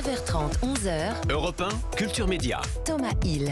9h30, 11h. Europe 1, Culture Média. Thomas Hill.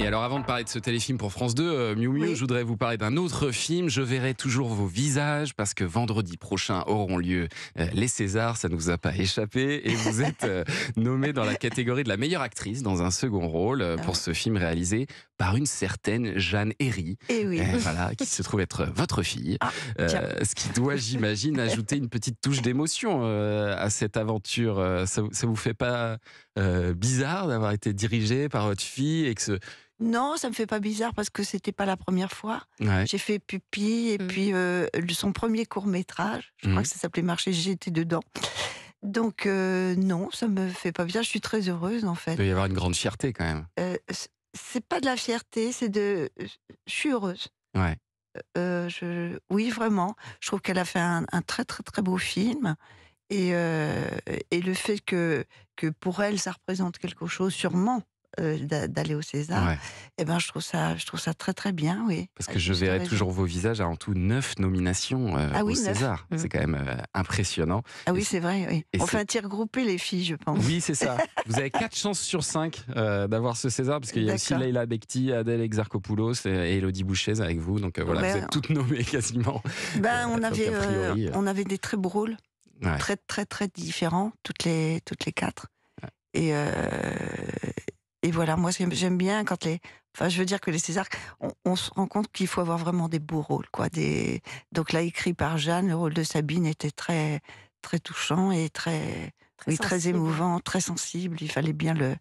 Et alors avant de parler de ce téléfilm pour France 2, mieux euh, Miu Miu, je voudrais vous parler d'un autre film. Je verrai toujours vos visages parce que vendredi prochain auront lieu euh, les Césars, ça ne vous a pas échappé. Et vous êtes euh, nommée dans la catégorie de la meilleure actrice dans un second rôle pour ah. ce film réalisé par une certaine Jeanne Herry, Et eh euh, voilà, qui se trouve être euh, votre fille. Ah, euh, ce qui doit, j'imagine, ajouter une petite touche d'émotion à cette aventure. Ça, ne vous fait pas bizarre d'avoir été dirigée par votre fille et que ce, non, ça me fait pas bizarre parce que c'était pas la première fois. J'ai fait Pupille et mm. puis son premier court métrage, je crois mm. que ça s'appelait Marché, j'étais dedans. Donc non, ça me fait pas bizarre. Je suis très heureuse en fait. Il peut y avoir une grande fierté quand même c'est pas de la fierté, c'est de. Je suis heureuse. je, oui, vraiment. Je trouve qu'elle a fait un, très, très, très beau film. Et, et le fait que, que pour elle, ça représente quelque chose, sûrement, euh, d'aller au César, et eh ben je trouve ça, je trouve ça très très bien, oui. Parce que euh, je verrai toujours vos visages à en tout neuf nominations euh, ah au César. Mmh. C'est quand même impressionnant. Ah oui, c'est vrai. Oui. On fait un tir groupé les filles, je pense. Oui, c'est ça. Vous avez quatre chances sur cinq d'avoir ce César, parce qu'il y a aussi Leila Bekti, Adèle Exarchopoulos et Elodie Bouchez avec vous. Donc voilà, vous êtes toutes nommées quasiment. Ben on avait, on avait des très beaux très très très différents, toutes les toutes les quatre. Et et voilà, moi j'aime bien quand les. Enfin, je veux dire que les César, on, se rend compte qu'il faut avoir vraiment des beaux rôles, quoi. Des... Donc là, écrit par Jeanne, le rôle de Sabine était très, très touchant et très, très, très émouvant, très sensible. Il fallait bien le,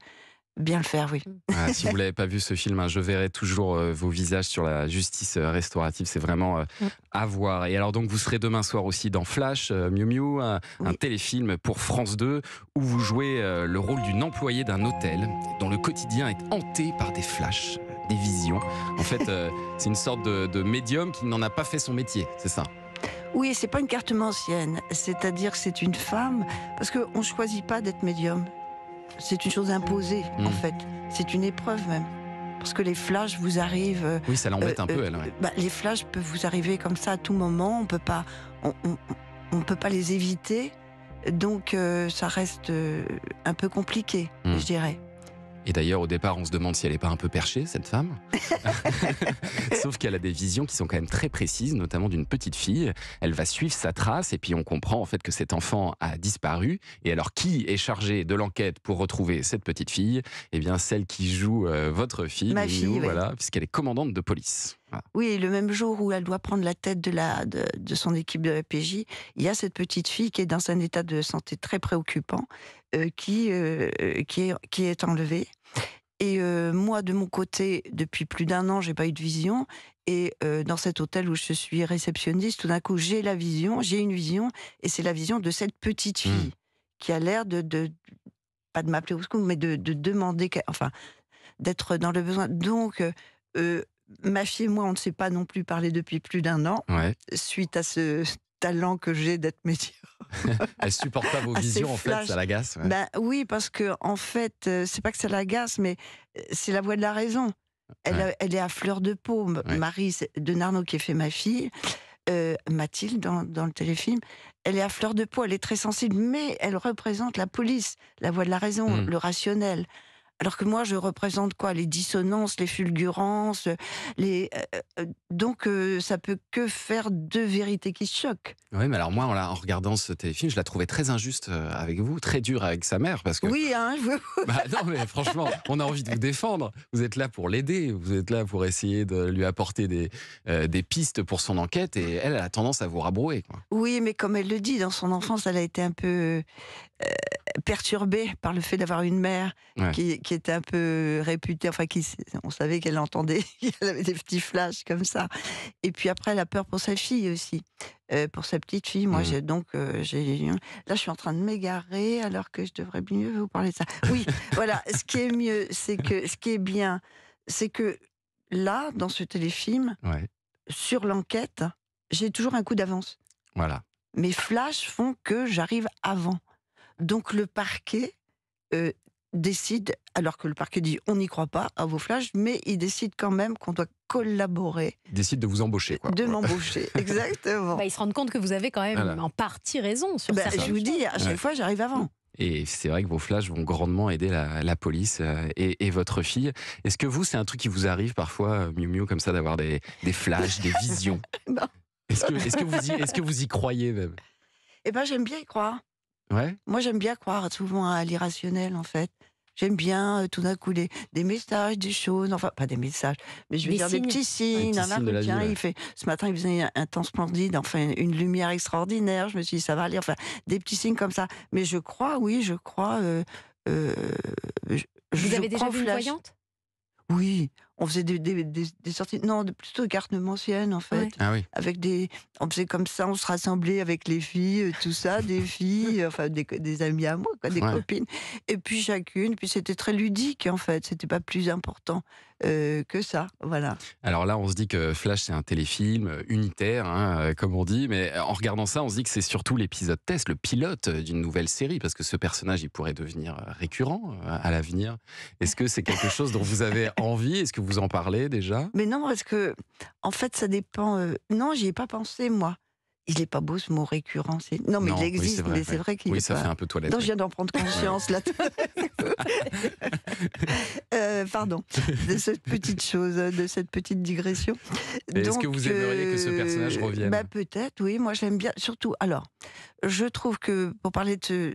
bien le faire, oui. si vous l'avez pas vu ce film, hein, je verrai toujours euh, vos visages sur la justice euh, restaurative. C'est vraiment euh, mm. à voir. Et alors donc vous serez demain soir aussi dans Flash, Miu Miu, un, téléfilm pour France 2 où vous jouez le rôle d'une employée d'un hôtel dont le quotidien est hanté par des flashs, des visions. En fait, c'est une sorte de, médium qui n'en a pas fait son métier. C'est ça. Oui, c'est pas une carte mancienne, c'est-à-dire c'est une femme, parce qu'on ne choisit pas d'être médium c'est une chose imposée, en mm. fait. C'est une épreuve même. Parce que les flashs vous arrivent. Euh, oui, ça l'embête un euh, peu, euh, elle. Bah, les flashs peuvent vous arriver comme ça à tout moment. On peut pas, on, peut pas les éviter. Donc, ça reste un peu compliqué, mm. je dirais. Et d'ailleurs, au départ, on se demande si elle n'est pas un peu perchée, cette femme. Sauf qu'elle a des visions qui sont quand même très précises, notamment d'une petite fille. Elle va suivre sa trace et puis on comprend en fait que cet enfant a disparu. Et alors, qui est chargé de l'enquête pour retrouver cette petite fille Eh bien, celle qui joue euh, votre fille, Ma voilà, puisqu'elle est commandante de police. Oui, le même jour où elle doit prendre la tête de, la, de, son équipe de la PJ, il y a cette petite fille qui est dans un état de santé très préoccupant, euh, qui, euh, qui, est, qui est enlevée. Et moi, de mon côté, depuis plus d'un an, j'ai pas eu de vision. Et dans cet hôtel où je suis réceptionniste, tout d'un coup, j'ai la vision, j'ai une vision, et c'est la vision de cette petite mmh. fille qui a l'air de, pas de m'appeler au secours, mais de, demander, enfin, d'être dans le besoin. Donc, ma fille et moi, on ne s'est pas non plus parlé depuis plus d'un an, suite à ce talent que j'ai d'être médiocre. Elle supporte pas vos visions, en fait, ça l'agace. Ben, oui, parce que en fait, euh, c'est pas que ça l'agace, mais euh, c'est la voix de la raison. Elle, est à fleur de peau. Marie de Narno qui est fait ma fille, euh, Mathilde dans, le téléfilm, elle est à fleur de peau, elle est très sensible, mais elle représente la police, la voix de la raison, mmh. le rationnel. Alors que moi, je représente quoi Les dissonances, les fulgurances, les. Euh, euh, donc, ça euh, ça peut que faire deux vérités qui se choquent. Oui, mais alors moi, en, regardant ce téléfilm, je la trouvais très injuste avec vous, très dure avec sa mère, parce que. Oui, hein. Je... Bah non, mais franchement, on a envie de vous défendre. Vous êtes là pour l'aider. Vous êtes là pour essayer de lui apporter des, pistes pour son enquête. Et elle, elle a tendance à vous rabrouer. Oui, mais comme elle le dit, dans son enfance, elle a été un peu perturbée par le fait d'avoir une mère qui, était un peu réputée, enfin, qui, on savait qu'elle entendait, qu'elle avait des petits flashs comme ça. Et puis après, elle a peur pour sa fille aussi. Euh, pour sa petite fille, moi, mmh. j'ai donc, euh, là, je suis en train de m'égarer alors que je devrais mieux vous parler de ça. Oui, voilà. Ce qui est mieux, c'est que, ce qui est bien, c'est que là, dans ce téléfilm, sur l'enquête, j'ai toujours un coup d'avance. Voilà. Mes flashs font que j'arrive avant. Donc le parquet euh, décide, alors que le parquet dit on n'y croit pas à vos flashs, mais il décide quand même qu'on doit collaborer. Il décide de vous embaucher, quoi. De m'embaucher, exactement. Bah, ils se rendent compte que vous avez quand même en partie raison sur bah, ça. Je vous dis, à chaque fois, j'arrive avant. Et c'est vrai que vos flashs vont grandement aider la, police euh, et, votre fille. Est-ce que vous, c'est un truc qui vous arrive parfois, euh, Miu Miu, comme ça, d'avoir des, flashs, des visions Non. Est-ce que, vous y, que vous y croyez même Eh bien, j'aime bien y croire. Moi, j'aime bien croire souvent à l'irrationnel, en fait. J'aime bien euh, tout d'un coup des, messages, des choses, enfin pas des messages, mais je veux dire des petits signes. il fait, ce matin, il faisait un, temps splendide, enfin une lumière extraordinaire. Je me suis dit, ça va aller, enfin des petits signes comme ça. Mais je crois, oui, je crois. Euh, euh, je, Vous avez déjà vu une voyante Oui, on faisait des, sorties, non, plutôt des cartes Manciennes, en fait. Ah avec des, on faisait comme ça, on se rassemblait avec les filles, euh, tout ça, des filles, enfin des, amis à moi, quoi, des copines. Et puis chacune, puis c'était très ludique en fait, c'était pas plus important euh, que ça, voilà. Alors là, on se dit que Flash c'est un téléfilm euh, unitaire, hein, comme on dit, mais en regardant ça, on se dit que c'est surtout l'épisode test, le pilote d'une nouvelle série, parce que ce personnage, il pourrait devenir récurrent à l'avenir. Est-ce que c'est quelque chose dont vous avez envie Est-ce que vous en parlez déjà Mais non, parce que, en fait, ça dépend. Euh, non, j'y ai pas pensé, moi. Il n'est pas beau ce mot récurrent. Non, mais il existe, mais c'est vrai qu'il. Oui, ça fait un peu toilette. Donc, je viens d'en prendre conscience là. euh, pardon de cette petite chose, de cette petite digression. Est-ce que vous aimeriez que ce personnage euh, revienne bah, peut-être. Oui, moi j'aime bien. Surtout, alors, je trouve que pour parler de ce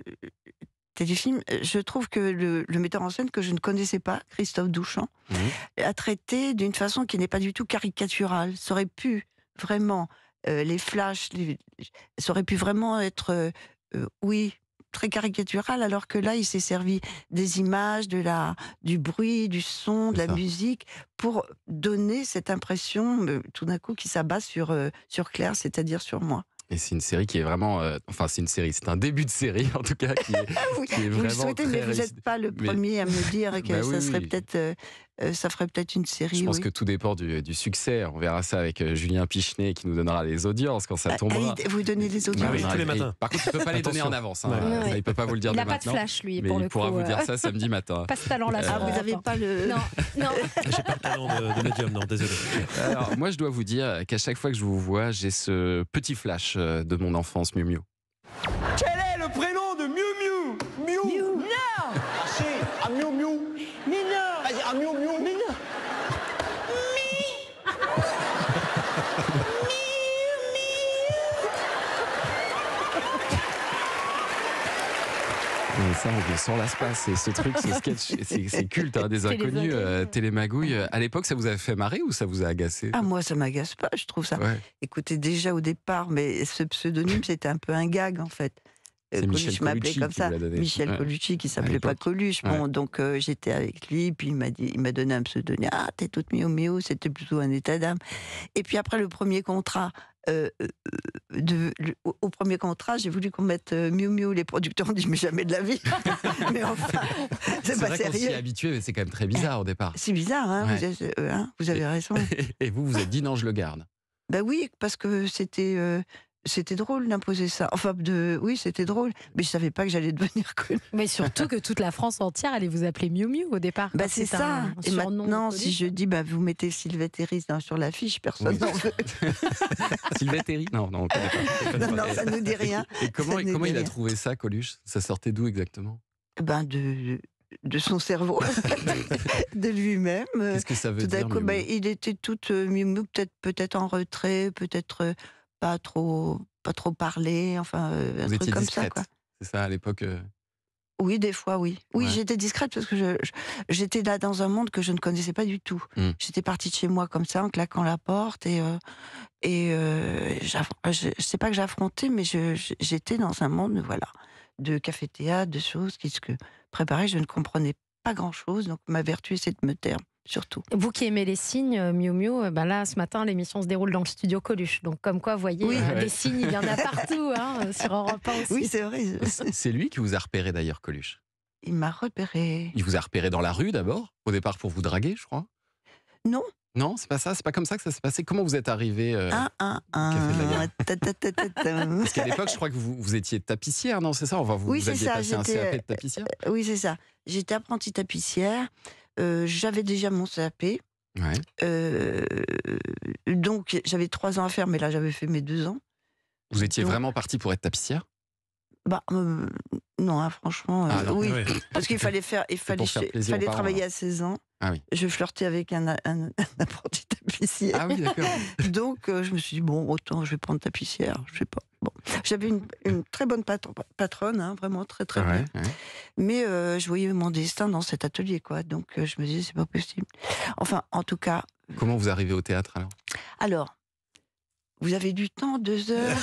téléfilm, euh, je trouve que le, metteur en scène que je ne connaissais pas, Christophe Douchamp, mmh. euh, a traité d'une façon qui n'est pas du tout caricaturale. Ça aurait pu vraiment euh, les flashs, aurait pu vraiment être, oui, très caricatural, alors que là, il s'est servi des images, de la, du bruit, du son, de la musique, pour donner cette impression, tout d'un coup, qui s'abat sur, sur Claire, c'est-à-dire sur moi. Et c'est une série qui est vraiment. Euh, enfin, c'est une série, c'est un début de série en tout cas. Qui ah vous le souhaitez, mais vous n'êtes pas le premier à me dire bah que ça serait peut-être euh, euh, ça ferait peut-être une série. Je pense que tout dépend du, succès. On verra ça avec euh, Julien Pichenet qui nous donnera les audiences quand ça bah, tombera. vous donnez les audiences tous les matins. par contre, il ne peut pas les donner en avance. Hein. Il ne peut pas vous le dire. Il n'a pas de flash, lui. Mais pour il le pourra vous dire euh, ça samedi matin. Pas ce talent-là. Ah, vous n'avez pas le. Non, non. J'ai pas le talent de, médium, non, désolé. Alors, moi, je dois vous dire qu'à chaque fois que je vous vois, j'ai ce petit flash de mon enfance, Miu Miu. Sans on C'est ce truc, ce sketch, c'est culte, hein, des inconnus, euh, télémagouille. À l'époque, ça vous a fait marrer ou ça vous a agacé Ah, moi, ça m'agace pas, je trouve ça. Écoutez, déjà au départ, mais ce pseudonyme, c'était un peu un gag, en fait. Euh, Coluche comme ça. Michel Colucci, qui s'appelait pas Coluche. Bon, donc euh, j'étais avec lui, puis il m'a dit, il m'a donné un pseudonyme. Ah, t'es toute mio c'était plutôt un état d'âme. Et puis après le premier contrat, euh, euh, euh, au, premier contrat, j'ai voulu qu'on mette mieux Miu Miu. Les producteurs ont dit Mais jamais de la vie Mais enfin, c'est pas vrai sérieux. s'y habitué, mais c'est quand même très bizarre au départ. C'est bizarre, hein, hein vous, avez raison. Et vous, vous êtes dit Non, je le garde. Ben oui, parce que c'était c'était drôle d'imposer ça. Enfin, de, oui, c'était drôle, mais je savais pas que j'allais devenir coluche. Mais surtout que toute la France entière allait vous appeler Miu Miu au départ. Bah, c'est ça. Et maintenant, si je dis, bah, vous mettez Sylvette Herry sur l'affiche, personne n'en veut. Sylvette Non, non, on pas. Non, ça nous dit rien. Et, comment, il a trouvé ça, Coluche Ça sortait d'où exactement Ben, de, de son cerveau, de lui-même. Qu'est-ce que ça veut dire ben, Il était tout euh, Miu peut-être peut-être en retrait, peut-être. Euh, pas trop, pas trop parler, enfin, un truc comme ça. C'est ça, à l'époque Oui, des fois, oui. Oui, j'étais discrète parce que j'étais là dans un monde que je ne connaissais pas du tout. Mmh. J'étais partie de chez moi comme ça, en claquant la porte et et je, ne sais pas que j'affrontais, mais j'étais dans un monde, voilà, de café-théâtre, de choses qui se que je ne comprenais pas grand-chose. Donc ma vertu, c'est de me taire surtout. Vous qui aimez les signes, euh, Miu Miu, ben là, ce matin, l'émission se déroule dans le studio Coluche. Donc, comme quoi, vous voyez, oui, euh, signes, il y en a partout, hein, sur Europe 1 aussi. Oui, c'est vrai. C'est lui qui vous a repéré d'ailleurs, Coluche Il m'a repéré. Il vous a repéré dans la rue d'abord, au départ pour vous draguer, je crois Non. Non, c'est pas ça, c'est pas comme ça que ça s'est passé. Comment vous êtes arrivé euh, un, un. Parce qu'à l'époque, je crois que vous, vous étiez tapissière, non C'est ça On va vous, oui, vous aviez ça, passé un CAP de tapissière Oui, c'est ça. J'étais apprentie tapissière j'avais déjà mon CAP. donc j'avais trois ans à faire, mais là j'avais fait mes deux ans. Vous étiez vraiment parti pour être tapissière bah non, hein, franchement, ah oui, ah parce qu'il fallait faire, il fallait, fallait travailler à 16 ans. Ah je flirtais avec un, apprenti tapissier. Ah oui, d'accord. Donc, euh, je me suis dit, bon, autant je vais prendre tapissière, je sais pas. Bon. J'avais une, très bonne patronne, hein, vraiment très très bonne. bien. Mais euh, je voyais mon destin dans cet atelier, quoi. Donc, euh, je me disais, c'est pas possible. Enfin, en tout cas. Comment vous arrivez au théâtre alors Alors, vous avez du temps, deux heures,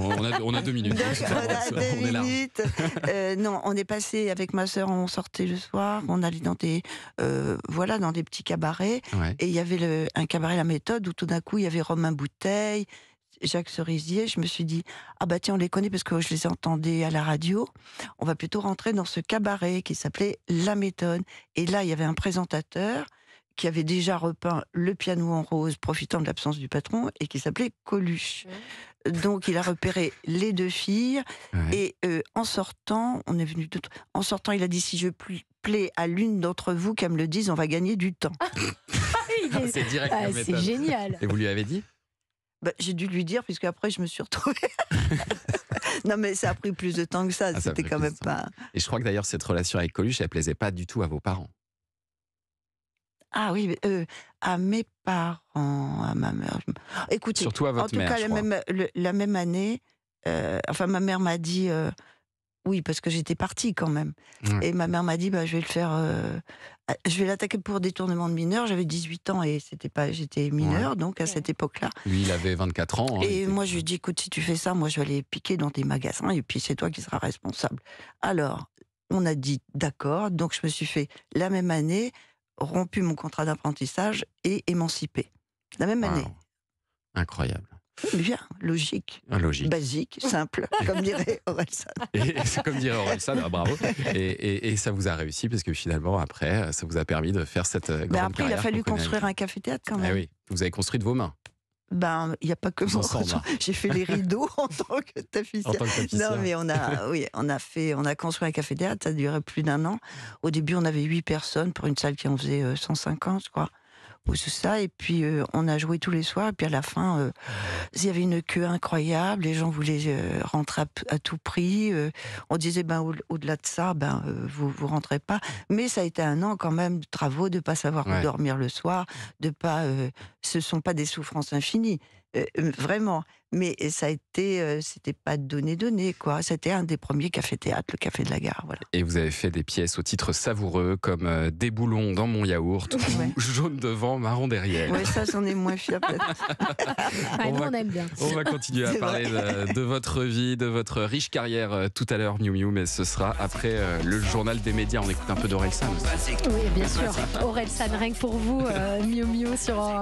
on, a, deux minutes. Hein, on hein. minutes. Euh, non, on est passé avec ma sœur, on sortait le soir, on allait dans des, euh, voilà, dans des petits cabarets. Et il y avait un cabaret La Méthode où tout d'un coup il y avait Romain Bouteille, Jacques Cerisier, je me suis dit ah bah tiens on les connaît parce que je les entendais à la radio. On va plutôt rentrer dans ce cabaret qui s'appelait La Méthode. Et là il y avait un présentateur qui avait déjà repeint le piano en rose, profitant de l'absence du patron, et qui s'appelait Coluche. Donc il a repéré les deux filles, et euh, en sortant, on est venu tout. en sortant, il a dit si je plais à l'une d'entre vous, qu'elle me le dise, on va gagner du temps. Ah, ah, ah, c'est direct. c'est génial. Et vous lui avez dit bah, J'ai dû lui dire, puisque après je me suis retrouvée. non, mais ça a pris plus de temps que ça. C'était quand même pas. Et je crois que d'ailleurs, cette relation avec Coluche, elle plaisait pas du tout à vos parents. Ah oui, euh, à mes parents, à ma mère. Écoutez, en tout cas, la même, année, euh, enfin, ma mère m'a dit, euh, oui, parce que j'étais partie quand même. Et ma mère m'a dit, bah, je vais le faire, ah, je vais l'attaquer pour détournement de mineurs. J'avais 18 ans et c'était pas, j'étais mineur, donc à cette époque-là. Lui, il avait 24 ans. Hein, et moi, je lui ai dit, écoute, si tu fais ça, moi, je vais aller piquer dans des magasins et puis c'est toi qui seras responsable. Alors, on a dit d'accord, donc je me suis fait la même année rompu mon contrat d'apprentissage et émancipé. La même année. Incroyable. Bien, logique. Ah, logique. Basique, simple, comme dirait Orelsan. c'est comme dirait Orelsan, ah, bravo. Et, et, ça vous a réussi, parce que finalement, après, ça vous a permis de faire cette euh, grande Mais après, il a fallu construire un café-théâtre quand eh même. oui, vous avez construit de vos mains. Ben, il n'y a pas que moi. Hein. J'ai fait les rideaux en tant que tapissière. non, mais on a, on a fait, on a construit un café théâtre. Ça a duré plus d'un an. Au début, on avait huit personnes pour une salle qui en faisait 150, euh, je crois ça. Et puis, euh, on a joué tous les soirs. Et puis, à la fin, euh, il y avait une queue incroyable. Les gens voulaient euh, rentrer à, tout prix. on disait, ben, au-delà de ça, ben, vous, vous rentrez pas. Mais ça a été un an quand même de travaux, de ne pas savoir dormir le soir, de pas. ce sont pas des souffrances infinies vraiment. Mais ça a été, c'était pas donné donné quoi. C'était un des premiers cafés théâtre, le café de la gare. Et vous avez fait des pièces au titre savoureux comme Des boulons dans mon yaourt, jaune devant, marron derrière. Oui ça j'en ai moins fier. Ah, on, va, on bien. On va continuer à parler de, votre vie, de votre riche carrière tout à l'heure, Miu Miu, mais ce sera après le journal des médias. On écoute un peu San Oui, bien sûr. Aurel rien que pour vous, euh, Miu Miu sur.